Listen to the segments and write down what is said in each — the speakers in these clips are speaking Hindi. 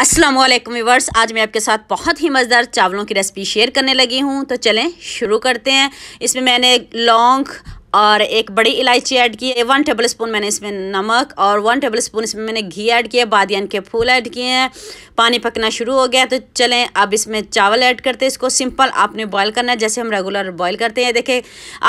असलम व्यूवर्स आज मैं आपके साथ बहुत ही मज़ेदार चावलों की रेसिपी शेयर करने लगी हूँ तो चलें शुरू करते हैं इसमें मैंने लौंग और एक बड़ी इलायची ऐड की है वन टेबल स्पून मैंने इसमें नमक और वन टेबल स्पून इसमें मैंने घी ऐड किया बादियान के फूल ऐड किए हैं पानी पकना शुरू हो गया तो चलें अब इसमें चावल ऐड करते हैं इसको सिंपल आपने बॉयल करना है जैसे हम रेगुलर बॉयल करते हैं देखें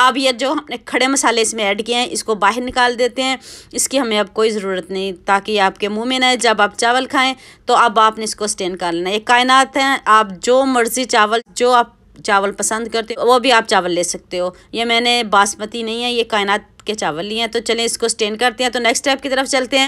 आप ये जो हमने खड़े मसाले इसमें ऐड किए हैं इसको बाहर निकाल देते हैं इसकी हमें अब कोई ज़रूरत नहीं ताकि आपके मुँह में न जब आप चावल खाएँ तो अब आपने इसको स्टेन कर लेना ये कायनात हैं आप जो मर्ज़ी चावल जो आप चावल पसंद करते हो वो भी आप चावल ले सकते हो ये मैंने बासमती नहीं है ये कायनात के चावल लिए हैं तो चलें इसको स्टेन करते हैं तो नेक्स्ट स्टेप की तरफ चलते हैं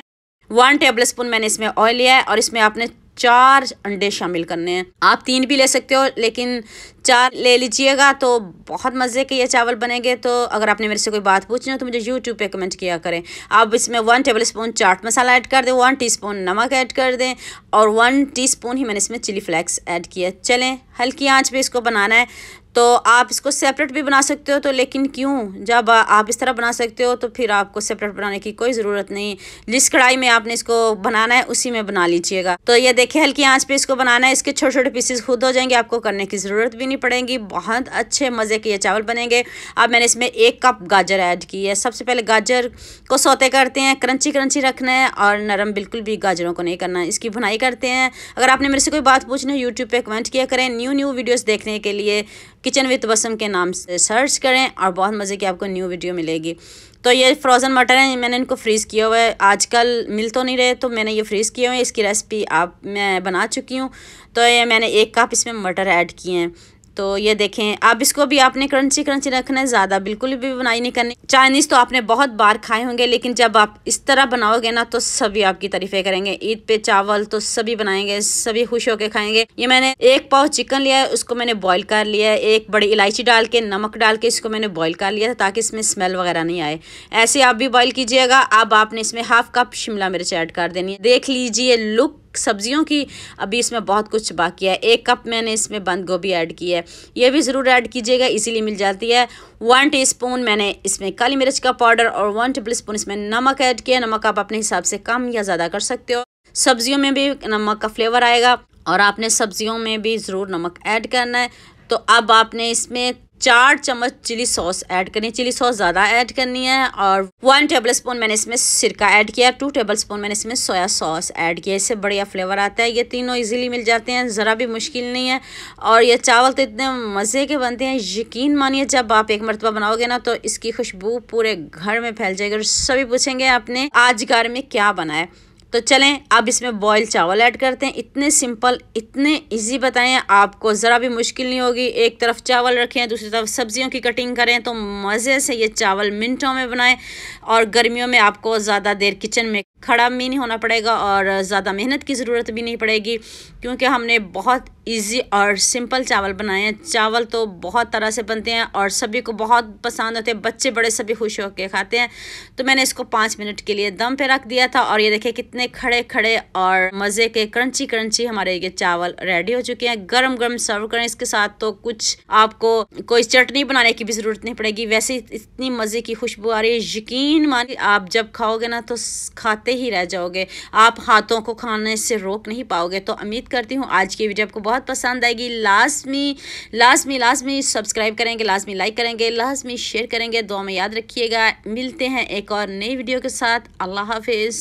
वन टेबल स्पून मैंने इसमें ऑयल लिया है और इसमें आपने चार अंडे शामिल करने हैं आप तीन भी ले सकते हो लेकिन चार ले लीजिएगा तो बहुत मज़े के ये चावल बनेंगे तो अगर आपने मेरे से कोई बात पूछनी हो तो मुझे यूट्यूब पे कमेंट किया करें आप इसमें one tablespoon chaat masala add कर दें वन टीस्पून नमक ऐड कर दें और वन टीस्पून ही मैंने इसमें चिली फ्लेक्स ऐड किया चलें हल्की आंच पे इसको बनाना है तो आप इसको सेपरेट भी बना सकते हो तो लेकिन क्यों जब आप इस तरह बना सकते हो तो फिर आपको सेपरेट बनाने की कोई ज़रूरत नहीं जिस कढ़ाई में आपने इसको बनाना है उसी में बना लीजिएगा तो ये देखिए हल्की आंच पे इसको बनाना है इसके छोटे छोटे पीसेस खुद हो जाएंगे आपको करने की ज़रूरत भी नहीं पड़ेगी बहुत अच्छे मज़े के ये चावल बनेंगे अब मैंने इसमें एक कप गाजर ऐड की है सबसे पहले गाजर को सोते करते हैं क्रंची क्रंची रखना है और नरम बिल्कुल भी गाजरों को नहीं करना इसकी भुनाई करते हैं अगर आपने मेरे से कोई बात पूछनी है यूट्यूब पर कमेंट किया करें न्यू न्यू वीडियोज़ देखने के लिए किचन विथ वसम के नाम से सर्च करें और बहुत मज़े की आपको न्यू वीडियो मिलेगी तो ये फ्रोज़न मटर हैं मैंने इनको फ्रीज़ किया हुआ है आजकल मिल तो नहीं रहे तो मैंने ये फ्रीज़ किए हुए हैं इसकी रेसिपी आप मैं बना चुकी हूँ तो ये मैंने एक कप इसमें मटर ऐड किए हैं तो ये देखें अब इसको भी आपने क्रंची क्रंची रखना है ज़्यादा बिल्कुल भी बनाई नहीं करनी चाइनीज़ तो आपने बहुत बार खाए होंगे लेकिन जब आप इस तरह बनाओगे ना तो सभी आपकी तारीफ़ें करेंगे ईद पे चावल तो सभी बनाएंगे सभी खुश होकर खाएंगे ये मैंने एक पाव चिकन लिया है उसको मैंने बॉयल कर लिया है एक बड़ी इलायची डाल के नमक डाल के इसको मैंने बॉयल कर लिया था ताकि इसमें स्मेल वगैरह नहीं आए ऐसे आप भी बॉयल कीजिएगा अब आपने इसमें हाफ कप शिमला मिर्च ऐड कर देनी है देख लीजिए लुक सब्जियों की अभी इसमें बहुत कुछ बाकी है एक कप मैंने इसमें बंद गोभी ऐड की है ये भी ज़रूर ऐड कीजिएगा इसीलिए मिल जाती है वन टीस्पून मैंने इसमें काली मिर्च का पाउडर और वन टेबल स्पून इसमें नमक ऐड किया नमक आप अपने हिसाब से कम या ज़्यादा कर सकते हो सब्जियों में भी नमक का फ्लेवर आएगा और आपने सब्जियों में भी ज़रूर नमक ऐड करना है तो अब आपने इसमें चार चम्मच चिली सॉस ऐड करनी चिली सॉस ज़्यादा ऐड करनी है और वन टेबल स्पून मैंने इसमें सिरका ऐड किया टू टेबल स्पून मैंने इसमें सोया सॉस ऐड किया इससे बढ़िया फ्लेवर आता है ये तीनों इजीली मिल जाते हैं ज़रा भी मुश्किल नहीं है और ये चावल तो इतने मज़े के बनते हैं यकीन मानिए जब आप एक मरतबा बनाओगे ना तो इसकी खुशबू पूरे घर में फैल जाएगी और सभी पूछेंगे आपने आज घर में क्या बनाया तो चलें अब इसमें बॉयल चावल ऐड करते हैं इतने सिंपल इतने इजी बताएं आपको ज़रा भी मुश्किल नहीं होगी एक तरफ चावल रखें दूसरी तरफ सब्जियों की कटिंग करें तो मज़े से ये चावल मिनटों में बनाएं और गर्मियों में आपको ज़्यादा देर किचन में खड़ा भी नहीं होना पड़ेगा और ज़्यादा मेहनत की ज़रूरत भी नहीं पड़ेगी क्योंकि हमने बहुत इजी और सिंपल चावल बनाए हैं चावल तो बहुत तरह से बनते हैं और सभी को बहुत पसंद होते हैं बच्चे बड़े सभी खुश होकर खाते हैं तो मैंने इसको पाँच मिनट के लिए दम पे रख दिया था और ये देखिए कितने खड़े खड़े और मज़े के क्रंची क्रंची हमारे ये चावल रेडी हो चुके हैं गर्म गर्म सर्व करें इसके साथ तो कुछ आपको कोई चटनी बनाने की भी ज़रूरत नहीं पड़ेगी वैसे इतनी मज़े की खुशबू आ रही है यकीन मानिए आप जब खाओगे ना तो खाते खाते ही रह जाओगे आप हाथों को खाने से रोक नहीं पाओगे तो उम्मीद करती हूँ आज की वीडियो आपको बहुत पसंद आएगी लाजमी लाजमी लाजमी सब्सक्राइब करेंगे लाजमी लाइक करेंगे लाजमी शेयर करेंगे दुआ में याद रखिएगा मिलते हैं एक और नई वीडियो के साथ अल्लाह हाफिज़